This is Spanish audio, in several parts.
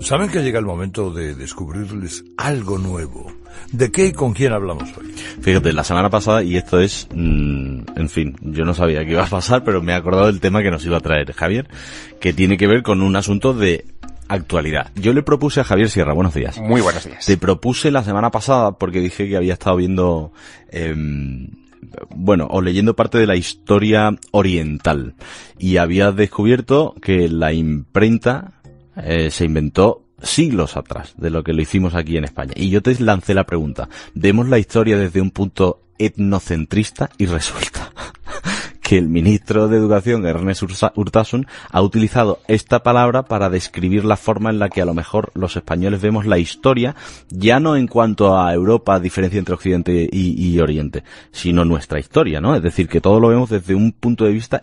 Saben que llega el momento de descubrirles algo nuevo. ¿De qué y con quién hablamos hoy? Fíjate, la semana pasada, y esto es, mm, en fin, yo no sabía qué iba a pasar, pero me he acordado del tema que nos iba a traer Javier, que tiene que ver con un asunto de actualidad. Yo le propuse a Javier Sierra, buenos días. Muy buenos días. Te propuse la semana pasada porque dije que había estado viendo... Em, bueno, o leyendo parte de la historia oriental y había descubierto que la imprenta eh, se inventó siglos atrás de lo que lo hicimos aquí en España. Y yo te lancé la pregunta, Vemos la historia desde un punto etnocentrista y resulta que el ministro de Educación, Ernest Urtasun, ha utilizado esta palabra para describir la forma en la que a lo mejor los españoles vemos la historia, ya no en cuanto a Europa, diferencia entre Occidente y, Oriente, sino nuestra historia, ¿no? Es decir, que todo lo vemos desde un punto de vista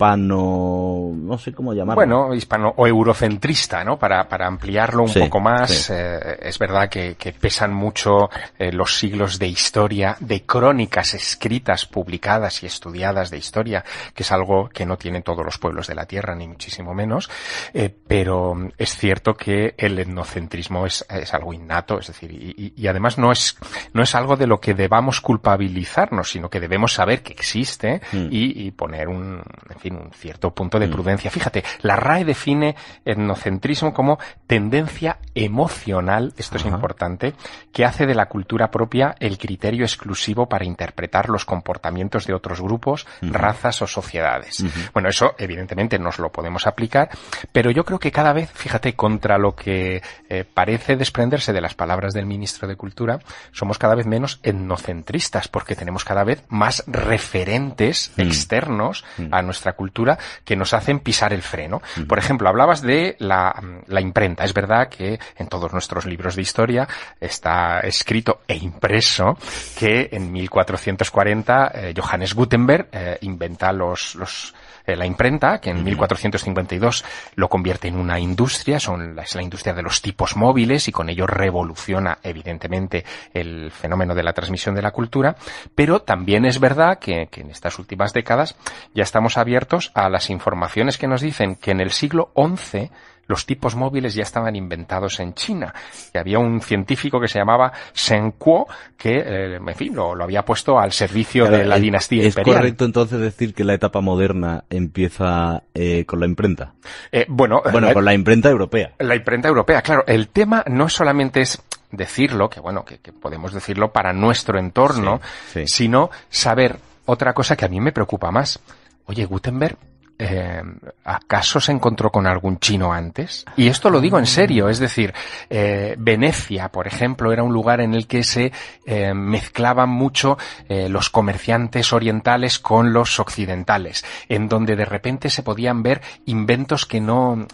hispano, no sé cómo llamarlo. Bueno, hispano o eurocentrista, ¿no? Para, para ampliarlo un poco más, eh, es verdad que, pesan mucho eh, los siglos de historia, de crónicas escritas, publicadas y estudiadas de historia, que es algo que no tienen todos los pueblos de la Tierra, ni muchísimo menos, eh, pero es cierto que el etnocentrismo es, es algo innato, es decir, y, y, además no es, no es algo de lo que debamos culpabilizarnos, sino que debemos saber que existe mm. y, poner un, un cierto punto de mm. prudencia. Fíjate, la RAE define etnocentrismo como tendencia emocional, esto es importante, que hace de la cultura propia el criterio exclusivo para interpretar los comportamientos de otros grupos, razas o sociedades. Bueno, eso evidentemente nos lo podemos aplicar, pero yo creo que cada vez, fíjate, contra lo que eh, parece desprenderse de las palabras del ministro de Cultura, somos cada vez menos etnocentristas porque tenemos cada vez más referentes mm. externos mm. a nuestra cultura cultura que nos hacen pisar el freno. Por ejemplo, hablabas de mm, la, imprenta. Es verdad que en todos nuestros libros de historia está escrito e impreso que en 1440 eh, Johannes Gutenberg eh, inventa los, eh, la imprenta, que en 1452 lo convierte en una industria, son, es la industria de los tipos móviles y con ello revoluciona evidentemente el fenómeno de la transmisión de la cultura, pero también es verdad que, en estas últimas décadas ya estamos abiertos a las informaciones que nos dicen que en el siglo XI los tipos móviles ya estaban inventados en China. Y había un científico que se llamaba Shen Kuo que, eh, en fin, lo, había puesto al servicio de la eh, dinastía imperial. ¿Es correcto entonces decir que la etapa moderna empieza eh, con la imprenta? bueno, bueno con la imprenta europea. La imprenta europea, claro. El tema no solamente es decirlo, que bueno, que, podemos decirlo para nuestro entorno, sino saber otra cosa que a mí me preocupa más oye, Gutenberg, eh, ¿acaso se encontró con algún chino antes? Y esto lo digo en mm. serio, es decir, eh, Venecia, por ejemplo, era un lugar en el que se eh, mezclaban mucho los comerciantes orientales con los occidentales, en donde de repente se podían ver inventos que no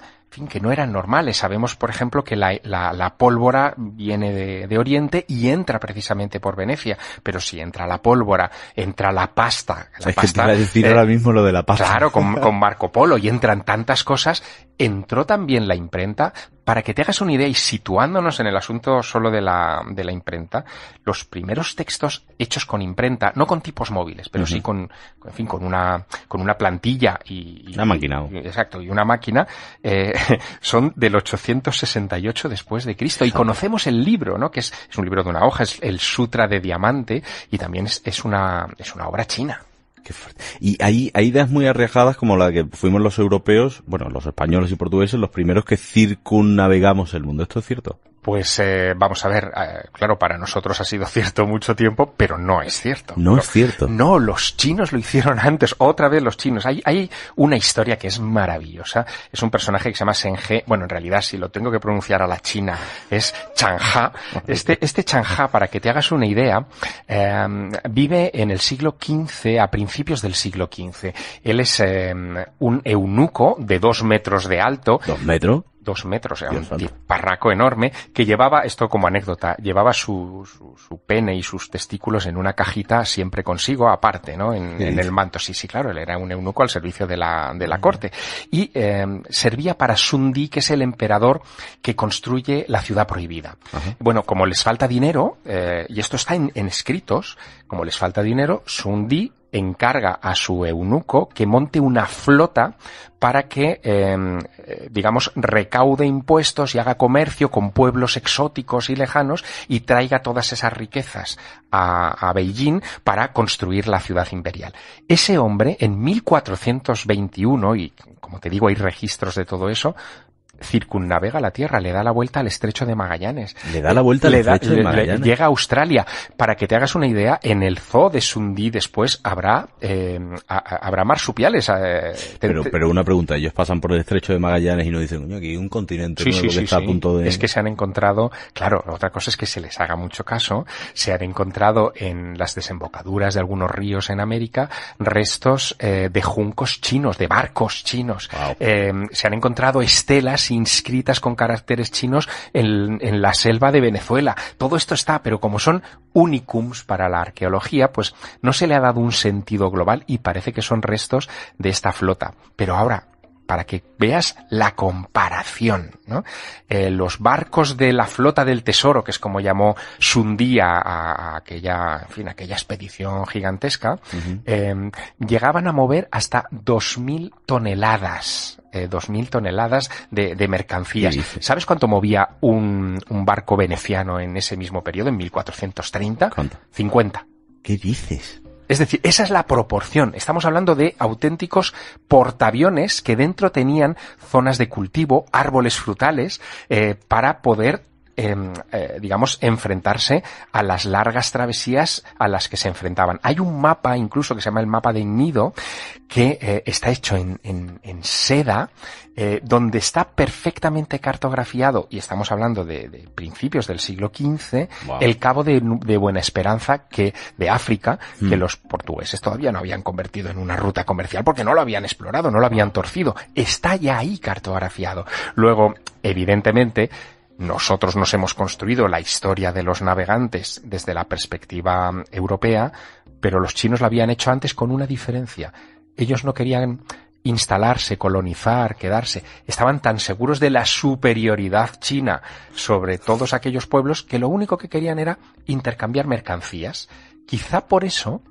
que no eran normales. Sabemos, por ejemplo, que la, pólvora viene de, Oriente y entra precisamente por Venecia. Pero si entra la pólvora, entra la pasta. La que decir eh, ahora mismo lo de la pasta. Claro, con, con Marco Polo y entran tantas cosas. Entró también la imprenta, para que te hagas una idea y situándonos en el asunto solo de la, de la imprenta, los primeros textos hechos con imprenta, no con tipos móviles, pero sí con, en fin, con una, con una plantilla y... una máquina. Oh. exacto, y una máquina, eh, son del 868 después de Cristo. Y conocemos el libro, ¿no? Que es, un libro de una hoja, es el Sutra de Diamante y también es una, es una obra china qué fuerte. Y hay, hay ideas muy arriesgadas como la que fuimos los europeos, bueno, los españoles y portugueses, los primeros que circunnavegamos el mundo. ¿Esto es cierto? pues eh, vamos a ver, eh, claro, para nosotros ha sido cierto mucho tiempo, pero no es cierto. No es cierto. No, los chinos lo hicieron antes, otra vez los chinos. Hay, hay una historia que es maravillosa. Es un personaje que se llama Senhe, bueno, en realidad si lo tengo que pronunciar a la china, es Ha. Este, este para que te hagas una idea, em, vive en el siglo XV, a principios del siglo XV. Él es em, un eunuco de dos metros de alto. ¿Dos metros? dos metros, era un parraco enorme, que llevaba, esto como anécdota, llevaba su, su, pene y sus testículos en una cajita siempre consigo, aparte, ¿no? En, el manto. Sí, sí, claro, él era un eunuco al servicio de la, de la corte. Y em, servía para Sundi, que es el emperador que construye la ciudad prohibida. Bueno, como les falta dinero, eh, y esto está en, en escritos, como les falta dinero, Sundi encarga a su eunuco que monte una flota para que, em, eh, digamos, recaude impuestos y haga comercio con pueblos exóticos y lejanos y traiga todas esas riquezas a, a Beijing para construir la ciudad imperial. Ese hombre, en 1421, y como te digo, hay registros de todo eso, circunnavega la Tierra, le da la vuelta al estrecho de Magallanes. Le da la vuelta al estrecho de Magallanes. llega a Australia. Para que te hagas una idea, en el zoo de Sundi después habrá, eh, habrá marsupiales. Eh, pero, pero una pregunta, ellos pasan por el estrecho de Magallanes y nos dicen, coño, aquí hay un continente nuevo que está a punto de... Es que se han encontrado, claro, otra cosa es que se les haga mucho caso, se han encontrado en las desembocaduras de algunos ríos en América restos eh, de juncos chinos, de barcos chinos. se han encontrado estelas inscritas con caracteres chinos en, en la selva de Venezuela. Todo esto está, pero como son unicums para la arqueología, pues no se le ha dado un sentido global y parece que son restos de esta flota. Pero ahora, para que veas la comparación, eh, los barcos de la flota del tesoro, que es como llamó Sundía a, aquella, en fin, aquella expedición gigantesca, em, llegaban a mover hasta 2.000 toneladas. Eh, dos mil toneladas de, mercancías. ¿Sabes cuánto movía un, barco veneciano en ese mismo periodo, en 1430? ¿Cuánto? 50. ¿Qué dices? Es decir, esa es la proporción. Estamos hablando de auténticos portaaviones que dentro tenían zonas de cultivo, árboles frutales, eh, para poder Em, eh, digamos, enfrentarse a las largas travesías a las que se enfrentaban. Hay un mapa incluso que se llama el mapa de Nido, que eh, está hecho en, en, seda, eh, donde está perfectamente cartografiado, y estamos hablando de, principios del siglo XV, el cabo de, Buena Esperanza que, de África, que mm. los portugueses todavía no habían convertido en una ruta comercial porque no lo habían explorado, no lo habían torcido. Está ya ahí cartografiado. Luego, evidentemente, nosotros nos hemos construido la historia de los navegantes desde la perspectiva europea, pero los chinos la habían hecho antes con una diferencia. Ellos no querían instalarse, colonizar, quedarse. Estaban tan seguros de la superioridad china sobre todos aquellos pueblos que lo único que querían era intercambiar mercancías. Quizá por eso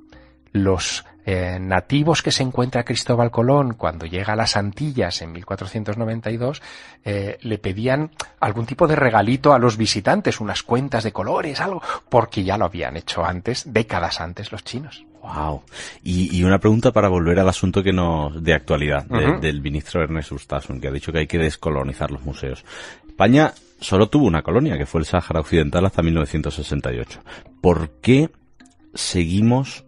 los nativos que se encuentra Cristóbal Colón cuando llega a las Antillas en 1492, eh, le pedían algún tipo de regalito a los visitantes, unas cuentas de colores, algo, porque ya lo habían hecho antes, décadas antes los chinos. Wow. Y, una pregunta para volver al asunto que nos de actualidad del ministro Ernest Ustasun que ha dicho que hay que descolonizar los museos. España solo tuvo una colonia, que fue el Sáhara Occidental hasta 1968. ¿Por qué seguimos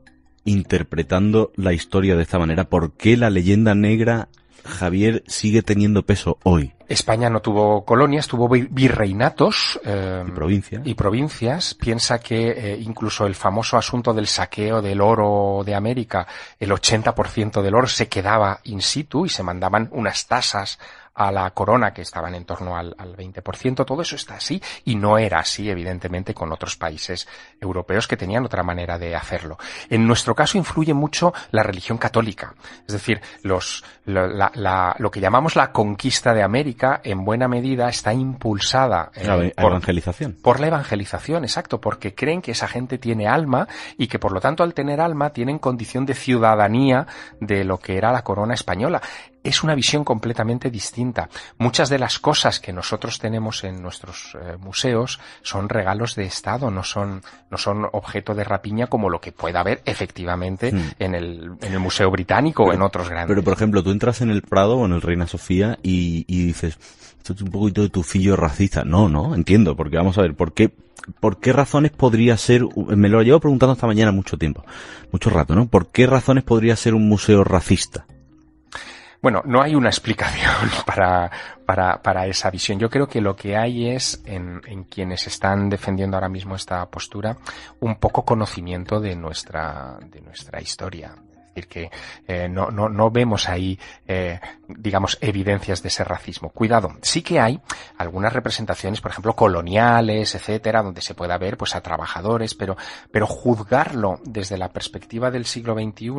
interpretando la historia de esta manera? ¿Por qué la leyenda negra Javier sigue teniendo peso hoy? España no tuvo colonias, tuvo virreinatos eh, y, provincias. Piensa que eh, incluso el famoso asunto del saqueo del oro de América, el 80% del oro se quedaba in situ y se mandaban unas tasas a la corona que estaban en torno al, al 20%, todo eso está así y no era así evidentemente con otros países europeos que tenían otra manera de hacerlo. En nuestro caso influye mucho la religión católica, es decir, los, lo, la, lo que llamamos la conquista de América en buena medida está impulsada eh, ¿Por la evangelización. por la evangelización, exacto, porque creen que esa gente tiene alma y que por lo tanto al tener alma tienen condición de ciudadanía de lo que era la corona española es una visión completamente distinta. Muchas de las cosas que nosotros tenemos en nuestros eh, museos son regalos de Estado, no son, no son objeto de rapiña como lo que pueda haber efectivamente hmm. en, el, en el Museo Británico o en otros grandes. Pero, por ejemplo, tú entras en el Prado o en el Reina Sofía y, dices, esto es un poquito de tufillo racista. No, no, entiendo, porque vamos a ver, ¿por qué, por qué razones podría ser, me lo llevo preguntando esta mañana mucho tiempo, mucho rato, ¿no? ¿Por qué razones podría ser un museo racista? Bueno, no hay una explicación para, para, esa visión. Yo creo que lo que hay es, en, en, quienes están defendiendo ahora mismo esta postura, un poco conocimiento de nuestra, de nuestra historia. Es decir, que eh, no, no, no, vemos ahí, eh, digamos, evidencias de ese racismo. Cuidado, sí que hay algunas representaciones, por ejemplo, coloniales, etcétera, donde se pueda ver pues a trabajadores, pero, pero juzgarlo desde la perspectiva del siglo XXI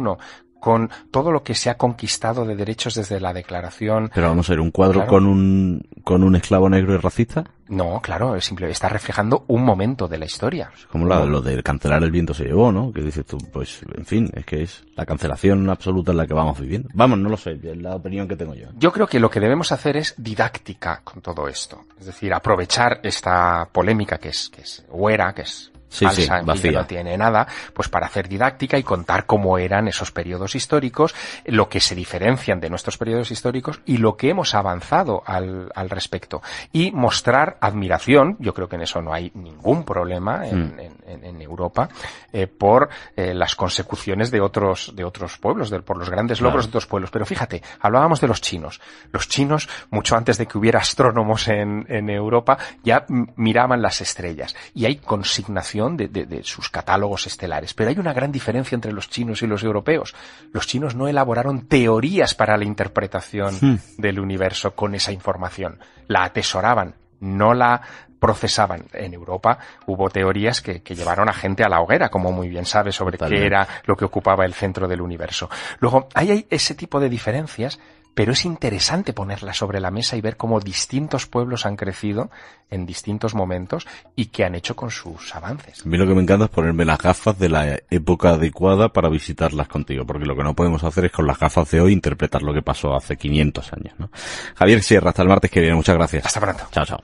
con todo lo que se ha conquistado de derechos desde la declaración. Pero vamos a ver, ¿un cuadro con, un, con un esclavo negro y racista? No, claro, es simple, está reflejando un momento de la historia. Es como lo de cancelar el viento se llevó, ¿no? Que dices tú, pues, en fin, es que es la cancelación absoluta en la que vamos viviendo. Vamos, no lo sé, es la opinión que tengo yo. Yo creo que lo que debemos hacer es didáctica con todo esto. Es decir, aprovechar esta polémica que es, que es huera, que es Sí, sí, Que no tiene nada, pues para hacer didáctica y contar cómo eran esos periodos históricos, lo que se diferencian de nuestros periodos históricos y lo que hemos avanzado al, al respecto. Y mostrar admiración, yo creo que en eso no hay ningún problema en, mm. Europa, eh, por eh, las consecuciones de otros, de otros pueblos, por los grandes logros de otros pueblos. Pero fíjate, hablábamos de los chinos. Los chinos, mucho antes de que hubiera astrónomos en, en Europa, ya miraban las estrellas. Y hay consignación de, sus catálogos estelares. Pero hay una gran diferencia entre los chinos y los europeos. Los chinos no elaboraron teorías para la interpretación hmm. del universo con esa información. La atesoraban, no la procesaban. En Europa hubo teorías que, llevaron a gente a la hoguera, como muy bien sabe, sobre qué era lo que ocupaba el centro del universo. Luego, hay ese tipo de diferencias pero es interesante ponerla sobre la mesa y ver cómo distintos pueblos han crecido en distintos momentos y qué han hecho con sus avances. A mí lo que me encanta es ponerme las gafas de la época adecuada para visitarlas contigo, porque lo que no podemos hacer es con las gafas de hoy interpretar lo que pasó hace 500 años. ¿no? Javier Sierra, hasta el martes que viene. Muchas gracias. Hasta pronto. Chao, chao.